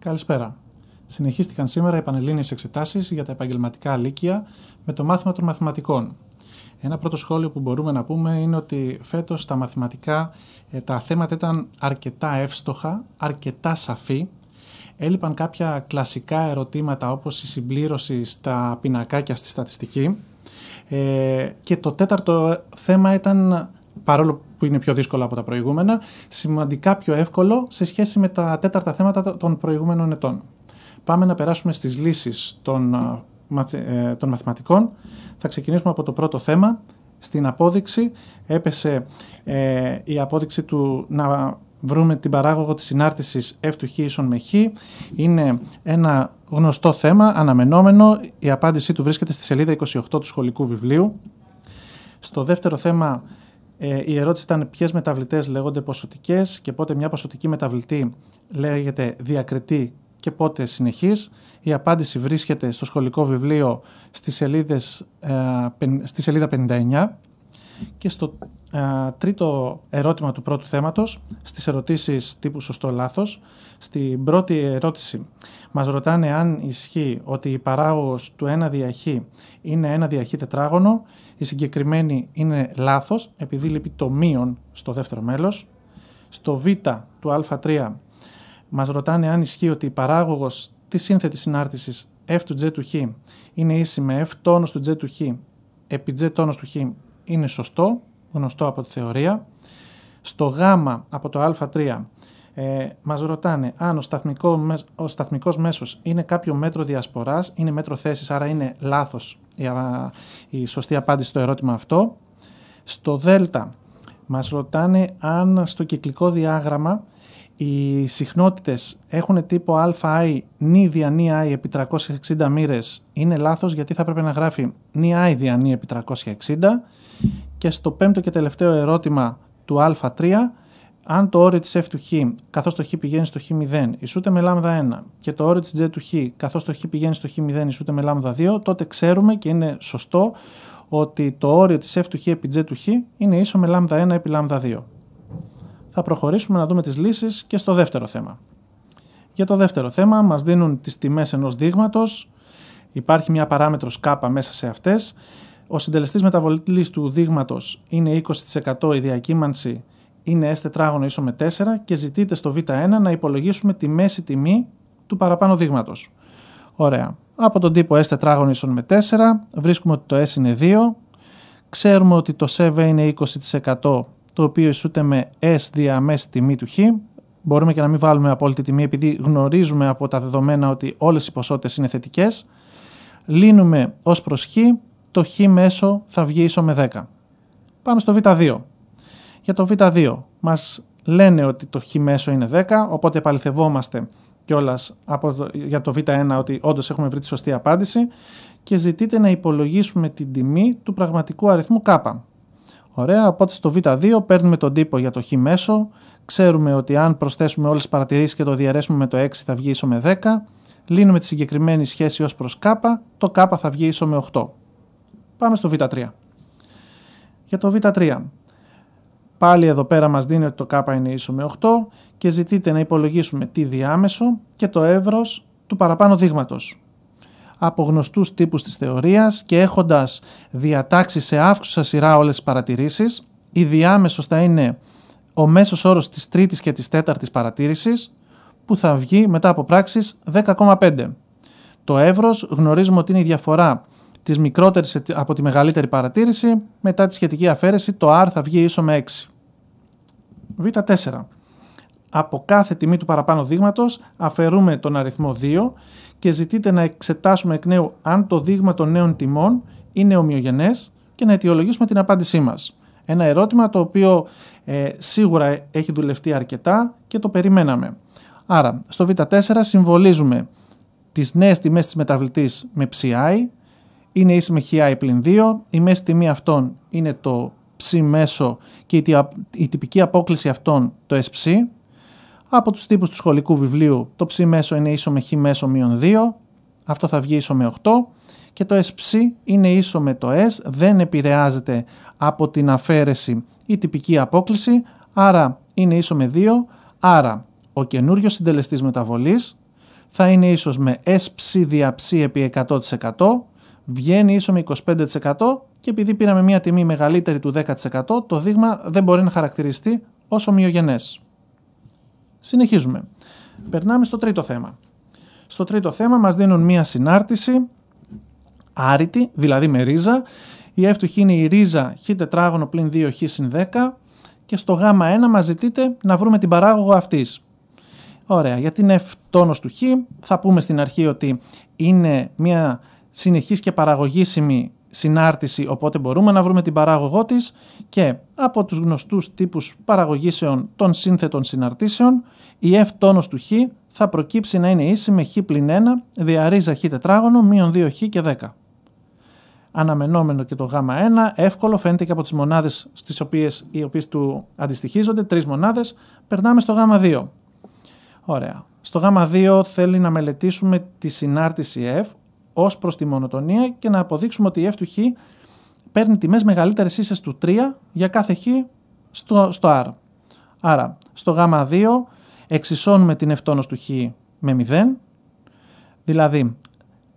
Καλησπέρα. Συνεχίστηκαν σήμερα οι πανελλήνιες εξετάσεις για τα επαγγελματικά λύκεια με το μάθημα των μαθηματικών. Ένα πρώτο σχόλιο που μπορούμε να πούμε είναι ότι φέτος τα μαθηματικά ε, τα θέματα ήταν αρκετά εύστοχα, αρκετά σαφή. Έλειπαν κάποια κλασικά ερωτήματα όπως η συμπλήρωση στα πινακάκια στη στατιστική. Ε, και το τέταρτο θέμα ήταν, παρόλο που είναι πιο δύσκολο από τα προηγούμενα, σημαντικά πιο εύκολο σε σχέση με τα τέταρτα θέματα των προηγούμενων ετών. Πάμε να περάσουμε στις λύσεις των, ε, ε, των μαθηματικών. Θα ξεκινήσουμε από το πρώτο θέμα. Στην απόδειξη έπεσε ε, η απόδειξη του να βρούμε την παράγωγο της συνάρτησης f του χ ίσον με χ. Είναι ένα γνωστό θέμα, αναμενόμενο. Η απάντησή του βρίσκεται στη σελίδα 28 του σχολικού βιβλίου. Στο δεύτερο θέμα ε, η ερώτηση ήταν ποιες μεταβλητές λέγονται ποσοτικές και πότε μια ποσοτική μεταβλητή λέγεται διακριτή και πότε συνεχής. Η απάντηση βρίσκεται στο σχολικό βιβλίο στις σελίδες, ε, στη σελίδα 59 και στο ε, τρίτο ερώτημα του πρώτου θέματος, στις ερωτήσεις τύπου σωστό λάθος. Στην πρώτη ερώτηση μας ρωτάνε αν ισχύει ότι η παράγωγος του ένα διαχή είναι ένα διαχή τετράγωνο, η συγκεκριμένη είναι λάθος επειδή λείπει το μείον στο δεύτερο μέλος. Στο β του α3 μας ρωτάνε αν ισχύει ότι η παράγωγος της σύνθετης συνάρτησης f του g του χ είναι ίση με f τόνος του g του χ επί g τόνος του χ είναι σωστό γνωστό από τη θεωρία. Στο Γ από το Α3 ε, μας ρωτάνε αν ο, σταθμικό, ο σταθμικός μέσος είναι κάποιο μέτρο διασποράς, είναι μέτρο θέσης, άρα είναι λάθος η, η σωστή απάντηση στο ερώτημα αυτό. Στο Δέλτα μας ρωτάνε αν στο κυκλικό διάγραμμα οι συχνότητες έχουν τύπο ΑΙ νη δια νη αι επί 360 μοίρες. Είναι λάθος γιατί θα έπρεπε να γράφει νη αι δια επί 360 και στο πέμπτο και τελευταίο ερώτημα του α3, αν το όριο της f του χ καθώς το χ πηγαίνει στο χ0 ισούται με λάμδα 1 και το όριο της g του χ καθώς το χ πηγαίνει στο χ0 ισούται με λάμδα 2, τότε ξέρουμε και είναι σωστό ότι το όριο της f του χ επί g του χ είναι ίσο με λάμδα 1 επί λάμδα 2. Θα προχωρήσουμε να δούμε τις λύσεις και στο δεύτερο θέμα. Για το δεύτερο θέμα μας δίνουν τις τιμές ενός δείγματος, υπάρχει μια παράμετρος κ μέσα σε αυτές ο συντελεστής μεταβολής του δείγματος είναι 20%, η διακύμανση είναι S τετράγωνο ίσο με 4 και ζητείτε στο Β1 να υπολογίσουμε τη μέση τιμή του παραπάνω δείγματος. Ωραία. Από τον τύπο S τετράγωνο ίσο με 4 βρίσκουμε ότι το S είναι 2. Ξέρουμε ότι το ΣΕΒΕ είναι 20% το οποίο ισούται με S διαμέση τιμή του Χ. Μπορούμε και να μην βάλουμε απόλυτη τιμή επειδή γνωρίζουμε από τα δεδομένα ότι όλες οι ποσότητες είναι θετικές. Λύνουμε ως προς Χ το χ μέσο θα βγει ίσο με 10. Πάμε στο β2. Για το β2 μας λένε ότι το χ μέσο είναι 10, οπότε επαληθευόμαστε κιόλας για το β1 ότι όντως έχουμε βρει τη σωστή απάντηση και ζητείτε να υπολογίσουμε την τιμή του πραγματικού αριθμού κ. Ωραία, οπότε στο β2 παίρνουμε τον τύπο για το χ μέσο, ξέρουμε ότι αν προσθέσουμε όλες τις παρατηρήσεις και το διαιρέσουμε με το 6 θα βγει ίσο με 10, λύνουμε τη συγκεκριμένη σχέση ως προς κ, το κ θα βγει ίσο με 8. Πάμε στο Β3. Για το Β3. Πάλι εδώ πέρα μας δίνει ότι το ΚΑΠΑ είναι ίσο με 8 και ζητείτε να υπολογίσουμε τη διάμεσο και το εύρος του παραπάνω δείγματος. Από γνωστούς τύπους της θεωρίας και έχοντας διατάξει σε αύξουσα σειρά όλες τις παρατηρήσεις, η διάμεσος θα είναι ο μέσος όρος της τρίτης και της τέταρτης παρατήρησης που θα βγει μετά από πράξεις 10,5. Το εύρος γνωρίζουμε ότι είναι η διαφορά τη μικρότερη από τη μεγαλύτερη παρατήρηση, μετά τη σχετική αφαίρεση το R θα βγει ίσο με 6. Β4. Από κάθε τιμή του παραπάνω δείγματος αφαιρούμε τον αριθμό 2 και ζητείτε να εξετάσουμε εκ νέου αν το δείγμα των νέων τιμών είναι ομοιογενές και να αιτιολογήσουμε την απάντησή μας. Ένα ερώτημα το οποίο ε, σίγουρα έχει δουλευτεί αρκετά και το περιμέναμε. Άρα, στο Β4 συμβολίζουμε τις νέες τιμές της μεταβλητής με ψιάι, είναι ίση με χ πλην 2, η μέση τιμή αυτών είναι το ψ μέσο και η τυπική απόκληση αυτών το ψ. Από τους τύπους του σχολικού βιβλίου το ψ μέσο είναι ίσο με χ μέσο μείον 2, αυτό θα βγει ίσο με 8 και το ψ είναι ίσο με το s, δεν επηρεάζεται από την αφαίρεση ή τυπική απόκληση, άρα είναι ίσο με 2, άρα ο καινούριο συντελεστής μεταβολής θα είναι ίσως με δια ψ επί 100% βγαίνει ίσο με 25% και επειδή πήραμε μια τιμή μεγαλύτερη του 10%, το δείγμα δεν μπορεί να χαρακτηριστεί ως ομοιογενές. Συνεχίζουμε. Περνάμε στο τρίτο θέμα. Στο τρίτο θέμα μας δίνουν μια συνάρτηση άρρητη, δηλαδή με ρίζα. Η εύτουχη είναι η ρίζα χ τετράγωνο πλην 2 χ συν 10 και στο γ1 μας ζητείτε να βρούμε την παράγωγο αυτής. Ωραία, για την τόνος του χ θα πούμε στην αρχή ότι είναι μια συνεχής και παραγωγήσιμη συνάρτηση, οπότε μπορούμε να βρούμε την παράγωγό της και από τους γνωστούς τύπους παραγωγήσεων των σύνθετων συναρτήσεων, η f τόνος του χ θα προκύψει να είναι ίση με χ πλην 1 δια ρίζα χ τετράγωνο μείον 2 χ και 10. Αναμενόμενο και το γ1, εύκολο φαίνεται και από τις μονάδες στις οποίες, οι οποίες του αντιστοιχίζονται, τρεις μονάδες, περνάμε στο γ2. Ωραία. Στο γ2 θέλει να μελετήσουμε τη συνάρτηση f ως προς τη μονοτονία και να αποδείξουμε ότι η F παίρνει τιμές μεγαλύτερες ίσες του 3 για κάθε χ στο, στο R. Άρα, στο Γ2 εξισώνουμε την εφτόνο του χ με 0, δηλαδή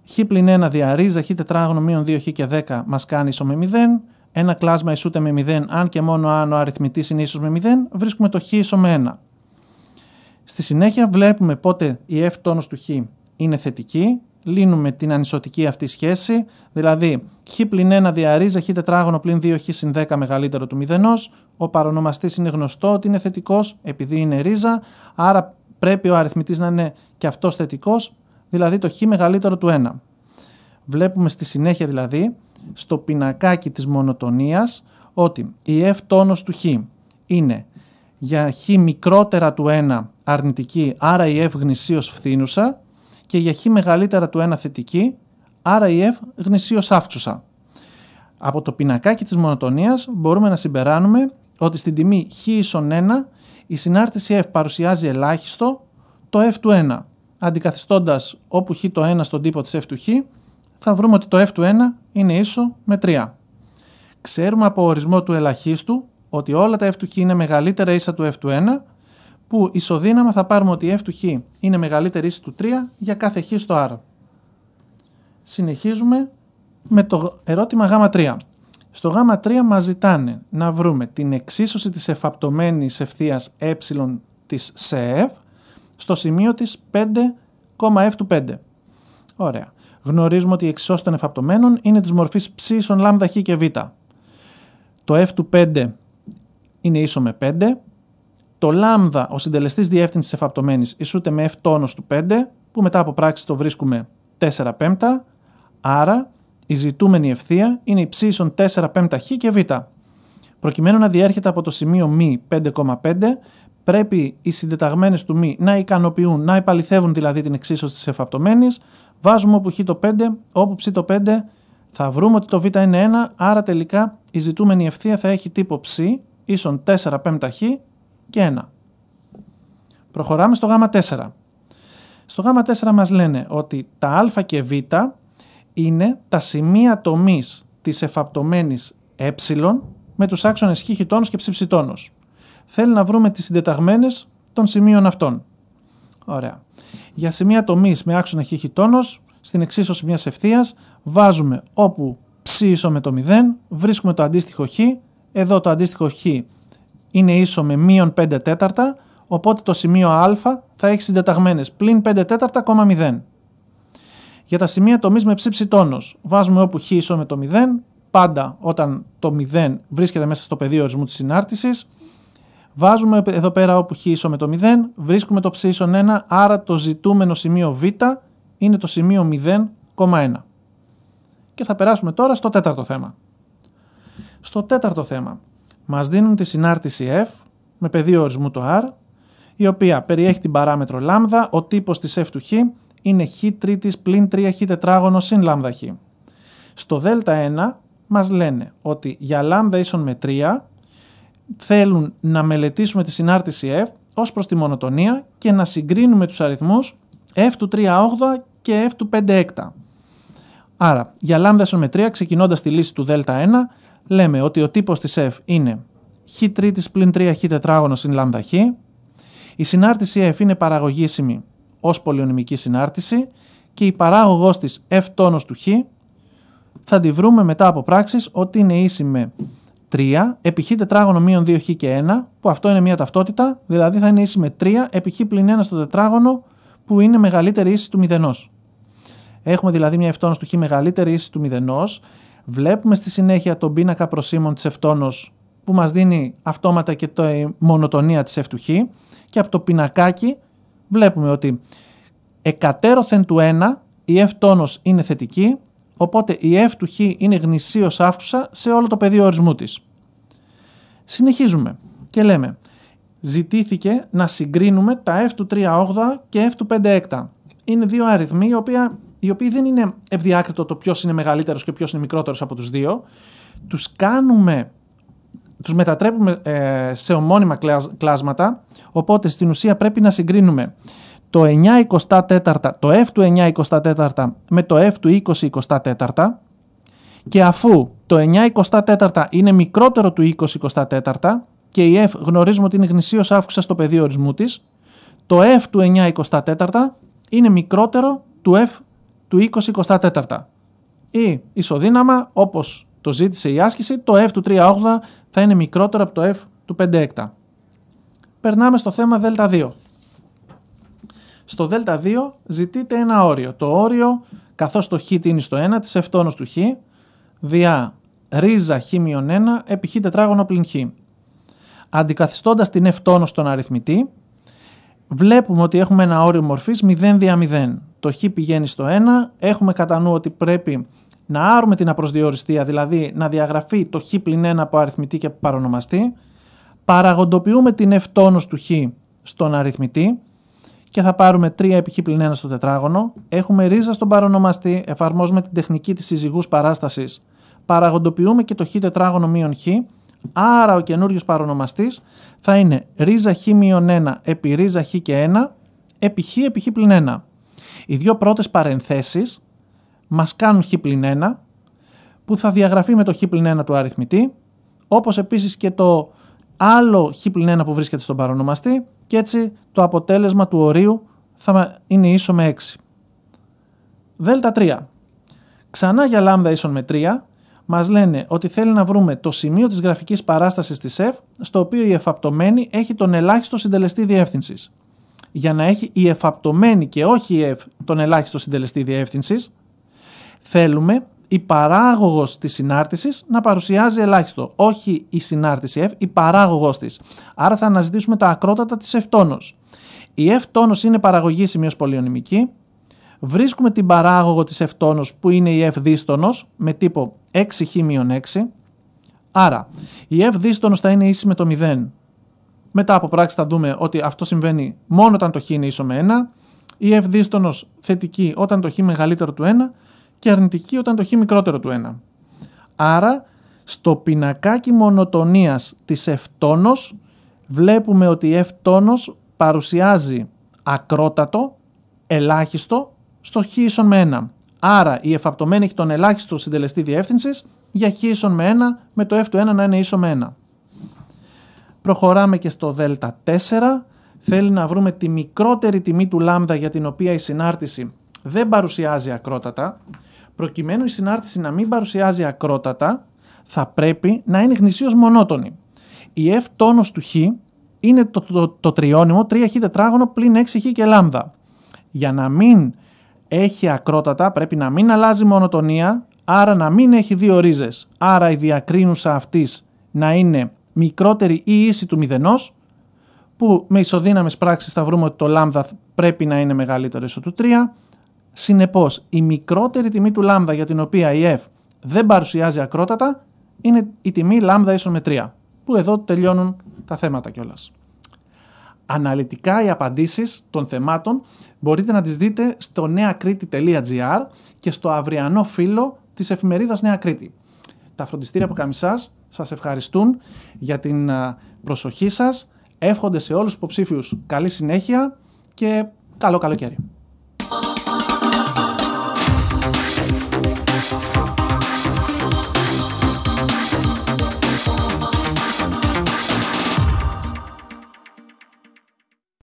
χ πλην 1 ρίζα, χ τετράγωνο μείον 2, χ και 10 μας κάνει ίσο με 0, ένα κλάσμα ισούται με 0, αν και μόνο αν ο αριθμητής είναι ίσος με 0, βρίσκουμε το χ ίσο με 1. Στη συνέχεια βλέπουμε πότε η f του χ είναι θετική λύνουμε την ανισοτική αυτή σχέση, δηλαδή χ πλην 1 ρίζα, χ τετράγωνο πλην 2 χ συν 10 μεγαλύτερο του μηδενός. ο παρονομαστής είναι γνωστό ότι είναι θετικός, επειδή είναι ρίζα, άρα πρέπει ο αριθμητής να είναι και αυτός θετικός, δηλαδή το χ μεγαλύτερο του 1. Βλέπουμε στη συνέχεια δηλαδή στο πινακάκι της μονοτονίας ότι η f τόνος του χ είναι για χ μικρότερα του 1 αρνητική, άρα η f γνησίως φθήνουσα και για χ μεγαλύτερα του 1 θετική, άρα η f γνησίως αύξουσα. Από το πινακάκι της μονοτονίας μπορούμε να συμπεράνουμε ότι στην τιμή χ ίσον 1 η συνάρτηση f παρουσιάζει ελάχιστο το f του 1. Αντικαθιστώντας όπου χ το 1 στον τύπο της f του χ, θα βρούμε ότι το f του 1 είναι ίσο με 3. Ξέρουμε από ορισμό του ελαχίστου ότι όλα τα f του χ είναι μεγαλύτερα ίσα του f του 1 που ισοδύναμα θα πάρουμε ότι η f του χ είναι μεγαλύτερη ίση του 3 για κάθε χ στο r. Συνεχίζουμε με το ερώτημα Γ3. Στο Γ3 μας ζητάνε να βρούμε την εξίσωση της εφαπτωμένης ευθείας ε της σε f στο σημείο της 5,f του 5. Ωραία. Γνωρίζουμε ότι η εξίσωση των εφαπτωμένων είναι της μορφής ψ ίσον λάμδα χ και β. Το f του 5 είναι ίσο με 5 το λάμδα, ο συντελεστής διεύθυνσης εφαπτωμένης, ισούται με f τόνος του 5, που μετά από πράξη το βρίσκουμε 4 πέμπτα. Άρα η ζητούμενη ευθεία είναι ψ ίσον 4 πέμπτα χ και β. Προκειμένου να διέρχεται από το σημείο μη 5,5, πρέπει οι συντεταγμένες του μη να ικανοποιούν, να επαληθεύουν δηλαδή την εξίσωση της εφαπτωμένης. Βάζουμε όπου χ το 5, όπου ψ το 5, θα βρούμε ότι το β είναι 1, άρα τελικά η ζητούμενη ευθεία θα έχει τύπο ψ ίσον 4 πέμπτα χ και 1. Προχωράμε στο γάμα 4 Στο γάμα 4 μας λένε ότι τα α και β είναι τα σημεία τομής της εφαπτωμένης ε με τους άξονες χ τόνος και τόνος. Θέλει να βρούμε τις συντεταγμένες των σημείων αυτών. Ωραία. Για σημεία τομής με άξονα χ τόνος, στην εξίσωση μιας ευθείας, βάζουμε όπου ψ ίσο με το 0, βρίσκουμε το αντίστοιχο χ, εδώ το αντίστοιχο χ είναι ίσο με μείον 5 τέταρτα, οπότε το σημείο α θα έχει συντεταγμένες πλην 5 τέταρτα, 0. Για τα σημεία τομής με ψήψη τόνος, βάζουμε όπου χ ίσο με το 0, πάντα όταν το 0 βρίσκεται μέσα στο πεδίο ορισμού της συνάρτησης. Βάζουμε εδώ πέρα όπου χ ίσο με το 0, βρίσκουμε το ψ 1, άρα το ζητούμενο σημείο β είναι το σημείο 0,1. Και θα περάσουμε τώρα στο τέταρτο θέμα. Στο τέταρτο θέμα, μας δίνουν τη συνάρτηση F με πεδίο ορισμού το R, η οποία περιέχει την παράμετρο λάμδα, ο τύπος της F του χ είναι χ τρίτης πλην 3 χ τετράγωνος συν λάμδα χ. Στο Δ1 μας λένε ότι για λάμδα ίσον με 3 θέλουν να μελετήσουμε τη συνάρτηση F ως προς τη μονοτονία και να συγκρίνουμε τους αριθμούς F του 3,8 και F του 5,6. Άρα, για λάμδα ίσον με 3, ξεκινώντας τη λύση του Δ1, λέμε ότι ο τύπος της f είναι χ τρίτης πλην 3 χ τετράγωνος συν λάμδα χ. Η συνάρτηση f είναι παραγωγήσιμη ως πολυονημική συνάρτηση και η παράγωγός της f τόνος του χ θα τη βρούμε μετά από πράξεις ότι είναι ίση με 3 επί χ τετράγωνο μείον 2χ και 1 που αυτό είναι μια ταυτότητα δηλαδή θα είναι ίση με 3 επί χ πλην 1 στο τετράγωνο που είναι μεγαλύτερη ίση του μηδενός. Έχουμε δηλαδή μια ευτόνος του χ μεγαλύτερη ίση του μηδενός Βλέπουμε στη συνέχεια τον πίνακα προσήμων της Ευτόνος που μας δίνει αυτόματα και τη ε, μονοτονία της Ευτουχή και από το πινακάκι βλέπουμε ότι εκατέρωθεν του 1 η Ευτόνος είναι θετική οπότε η Ευτουχή είναι γνησίως αύξουσα σε όλο το πεδίο ορισμού της. Συνεχίζουμε και λέμε ζητήθηκε να συγκρίνουμε τα F του 8 και F του 6. Είναι δύο αριθμοί οι οποίοι οι οποίοι δεν είναι ευδιάκριτο το ποιος είναι μεγαλύτερος και ποιος είναι μικρότερος από τους δύο, τους κάνουμε. Τους μετατρέπουμε ε, σε ομώνυμα κλάσματα, οπότε στην ουσία πρέπει να συγκρίνουμε το 9 24, το F του 9 24 με το F του 20 24 και αφού το 9 24 είναι μικρότερο του 20 24 και η F γνωρίζουμε ότι είναι γνησίως αύξηση στο πεδίο ορισμού της, το F του 9 24 είναι μικρότερο του F του 2024 ή ισοδύναμα όπως το ζήτησε η άσκηση το f του 3-8 θα είναι μικρότερο από το f του 56. Περνάμε στο θέμα Δ2. Στο Δ2 ζητείται ένα όριο. Το όριο καθώς το χ τίνει στο 1 της ευτόνος του χ διά ρίζα χ 1 επί χ τετράγωνο πλην χ. Αντικαθιστώντας την ευτόνο στον αριθμητή βλέπουμε ότι έχουμε ένα όριο μορφής 0 δια 0. Το χ πηγαίνει στο 1, έχουμε κατά νου ότι πρέπει να άρουμε την απροσδιοριστία, δηλαδή να διαγραφεί το χ πλην 1 από αριθμητή και παρονομαστή, παραγοντοποιούμε την ευτόνους του χ στον αριθμητή και θα πάρουμε 3 επί χ πλην 1 στο τετράγωνο, έχουμε ρίζα στον παρονομαστή, εφαρμόζουμε την τεχνική της συζυγούς παράστασης, παραγοντοποιούμε και το χ τετράγωνο μείον χ Άρα ο καινούριος παρονομαστής θα είναι ρίζα χ μείον 1 επί ρίζα χ και 1 επί χ επί χ πλην 1. Οι δύο πρώτες παρενθέσεις μας κάνουν χ πλην 1 που θα διαγραφεί με το χ πλην 1 του αριθμητή, Όπως επίσης και το άλλο χ πλην 1 που βρίσκεται στον παρονομαστή και έτσι το αποτέλεσμα του ορίου θα είναι ίσο με 6. Δέλτα 3. Ξανά για λάμδα ίσον με 3 μας λένε ότι θέλει να βρούμε το σημείο της γραφικής παράστασης της ΕΦ, στο οποίο η εφαπτωμένη έχει τον ελάχιστο συντελεστή διεύθυνσης. Για να έχει η εφαπτωμένη και όχι η ΕΦ τον ελάχιστο συντελεστή διεύθυνσης, θέλουμε η παράγωγος της συνάρτησης να παρουσιάζει ελάχιστο. Όχι η συνάρτηση F, η παράγωγος της. Άρα θα αναζητήσουμε τα ακρότατα της F Η F είναι παραγωγή σημείως πολυονημική, Βρίσκουμε την παράγωγο της ευτόνος που είναι η F με τύπο 6χ-6. Άρα η F θα είναι ίση με το 0. Μετά από πράξη θα δούμε ότι αυτό συμβαίνει μόνο όταν το χ είναι ίσο με 1. Η F θετική όταν το χ μεγαλύτερο του 1 και αρνητική όταν το χ μικρότερο του 1. Άρα στο πινακάκι μονοτονίας της ευτόνος βλέπουμε ότι η ευτόνος παρουσιάζει ακρότατο, ελάχιστο στο χ ίσον με 1. Άρα η εφαπτωμένη έχει τον ελάχιστο συντελεστή διεύθυνσης για χ ίσον με 1 με το f του 1 να είναι ίσο με 1. Προχωράμε και στο δέλτα 4. Θέλει να βρούμε τη μικρότερη τιμή του λάμδα για την οποία η συνάρτηση δεν παρουσιάζει ακρότατα. Προκειμένου η συνάρτηση να μην παρουσιάζει ακρότατα, θα πρέπει να είναι γνησίως μονότονη. Η f τόνος του χ είναι το, το, τριώνυμο 3χ τετράγωνο πλην 6χ και λάμδα. Για να μην έχει ακρότατα, πρέπει να μην αλλάζει μονοτονία, άρα να μην έχει δύο ρίζες. Άρα η διακρίνουσα αυτής να είναι μικρότερη ή ίση του μηδενός, που με ισοδύναμες πράξεις θα βρούμε ότι το λάμδα πρέπει να είναι μεγαλύτερο ίσο του 3. Συνεπώς, η μικρότερη τιμή του λάμδα για την οποία η f δεν παρουσιάζει ακρότατα είναι η τιμή λάμδα ίσον με 3, που εδώ τελειώνουν τα θέματα κιόλας. Αναλυτικά οι απαντήσεις των θεμάτων μπορείτε να τις δείτε στο νεακρήτη.gr και στο αυριανό φύλλο της εφημερίδας Νέα Κρήτη. Τα φροντιστήρια από Καμισάς σας ευχαριστούν για την προσοχή σας. Εύχονται σε όλους τους υποψήφιους καλή συνέχεια και καλό καλοκαίρι.